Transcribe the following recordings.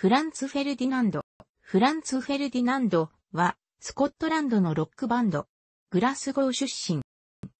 フランツ・フェルディナンド。フランツ・フェルディナンドは、スコットランドのロックバンド。グラスゴー出身。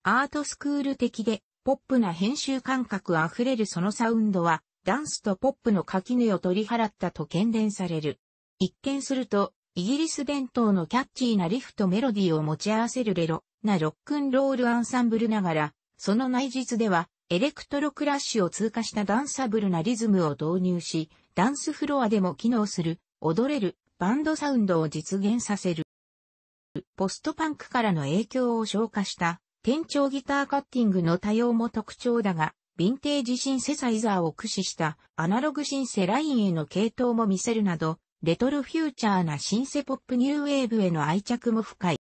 アートスクール的で、ポップな編集感覚あふれるそのサウンドは、ダンスとポップの垣根を取り払ったと喧伝される。一見すると、イギリス伝統のキャッチーなリフトメロディーを持ち合わせるレロなロックンロールアンサンブルながら、その内実ではエレクトロクラッシュを通過したダンサブルなリズムを導入し、ダンスフロアでも機能する、踊れる、バンドサウンドを実現させる。ポストパンクからの影響を消化した、転調ギターカッティングの多様も特徴だが、ヴィンテージシンセサイザーを駆使したアナログシンセラインへの系統も見せるなど、レトロフューチャーなシンセポップニューウェーブへの愛着も深い。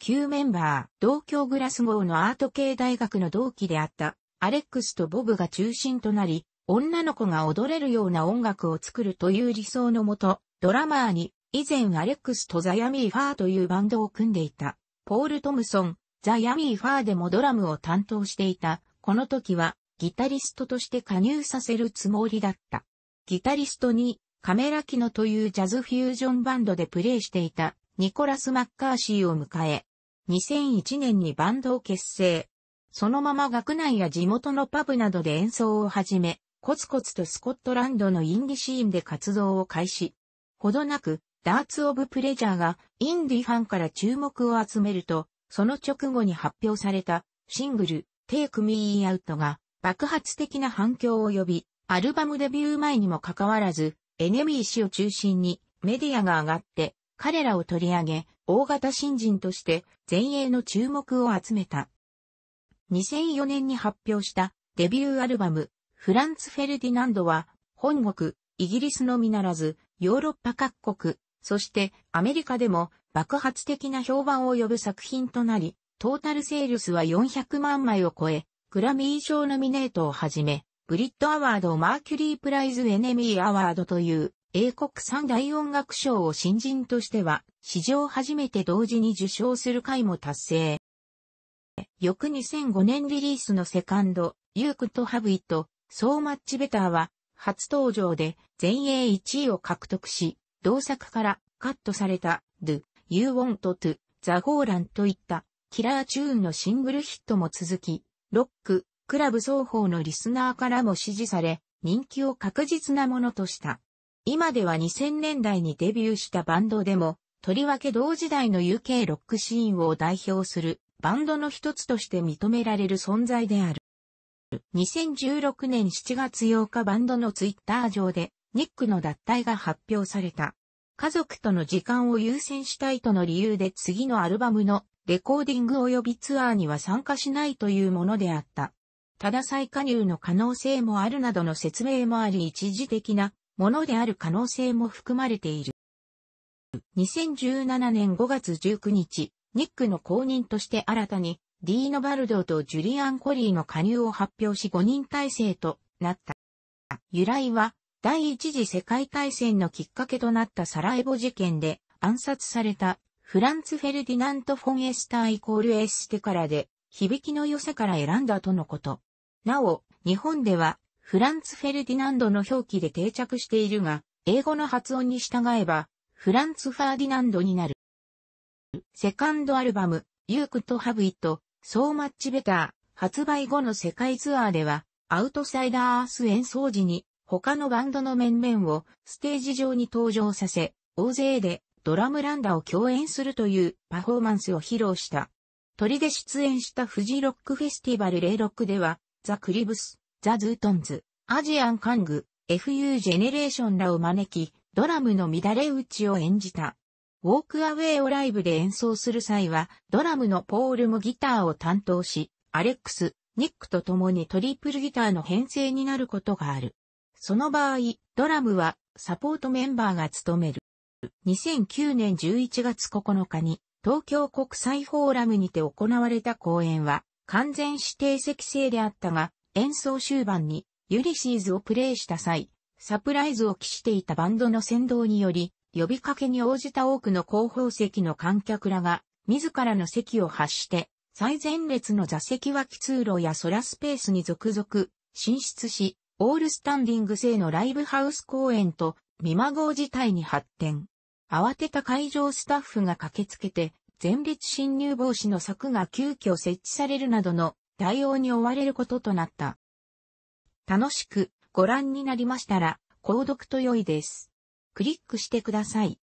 旧メンバー、同郷グラスゴーのアート系大学の同期であった、アレックスとボブが中心となり、女の子が踊れるような音楽を作るという理想のもと、ドラマーに、以前アレックスとザ・ヤミー・ファーというバンドを組んでいた、ポール・トムソン、ザ・ヤミー・ファーでもドラムを担当していた、この時は、ギタリストとして加入させるつもりだった。ギタリストに、カメラキノというジャズフュージョンバンドでプレイしていた、ニコラス・マッカーシーを迎え、2001年にバンドを結成。そのまま学内や地元のパブなどで演奏を始め、コツコツとスコットランドのインディシーンで活動を開始。ほどなく、ダーツ・オブ・プレジャーがインディファンから注目を集めると、その直後に発表されたシングル、イクミーインアウトが爆発的な反響を呼び、アルバムデビュー前にもかかわらず、エネミー氏を中心にメディアが上がって、彼らを取り上げ、大型新人として前衛の注目を集めた。2004年に発表したデビューアルバムフランツ・フェルディナンドは、本国、イギリスのみならず、ヨーロッパ各国、そしてアメリカでも爆発的な評判を呼ぶ作品となり、トータルセールスは400万枚を超え、グラミー賞ノミネートをはじめ、ブリッドアワード、マーキュリープライズ、エネミーアワードという英国三大音楽賞を新人としては、史上初めて同時に受賞する回も達成。翌2005年リリースのセカンド、ユークとハブイット、ソーマッチベターは、初登場で全英1位を獲得し、同作からカットされた Do You Want To ザ・ o ーランといったキラーチューンのシングルヒットも続き、ロック、クラブ双方のリスナーからも支持され、人気を確実なものとした。今では2000年代にデビューしたバンドでも、とりわけ同時代の UK ロックシーンを代表するバンドの一つとして認められる存在である。2016年7月8日バンドのツイッター上で、ニックの脱退が発表された。家族との時間を優先したいとの理由で次のアルバムのレコーディング及びツアーには参加しないというものであった。ただ再加入の可能性もあるなどの説明もあり一時的なものである可能性も含まれている。2017年5月19日、ニックの公認として新たにディーノ・バルドーとジュリアン・コリーの加入を発表し5人体制となった。由来は、第一次世界大戦のきっかけとなったサラエボ事件で暗殺されたフランツ・フェルディナント・フォン・エスターイコール・エステからで、響きの良さから選んだとのこと。なお、日本では、フランツ・フェルディナンドの表記で定着しているが、英語の発音に従えば、フランツ・ファーディナンドになる。セカンドアルバム、ユークとハブイ d ソーマッチベター発売後の世界ツアーでは、アウトサイダース演奏時に他のバンドの面々をステージ上に登場させ、大勢でドラムランダを共演するというパフォーマンスを披露した。鳥で出演したフジロックフェスティバル06では、ザ・クリブス、ザ・ズートンズ、アジアン・カング、FU ジェネレーションらを招き、ドラムの乱れ打ちを演じた。ウォークアウェイをライブで演奏する際は、ドラムのポールもギターを担当し、アレックス、ニックと共にトリプルギターの編成になることがある。その場合、ドラムはサポートメンバーが務める。2009年11月9日に東京国際フォーラムにて行われた公演は完全指定席制であったが、演奏終盤にユリシーズをプレイした際、サプライズを期していたバンドの先導により、呼びかけに応じた多くの後方席の観客らが、自らの席を発して、最前列の座席脇通路や空スペースに続々進出し、オールスタンディング制のライブハウス公演と見まごう事態に発展。慌てた会場スタッフが駆けつけて、前列侵入防止の柵が急遽設置されるなどの対応に追われることとなった。楽しくご覧になりましたら、購読と良いです。クリックしてください。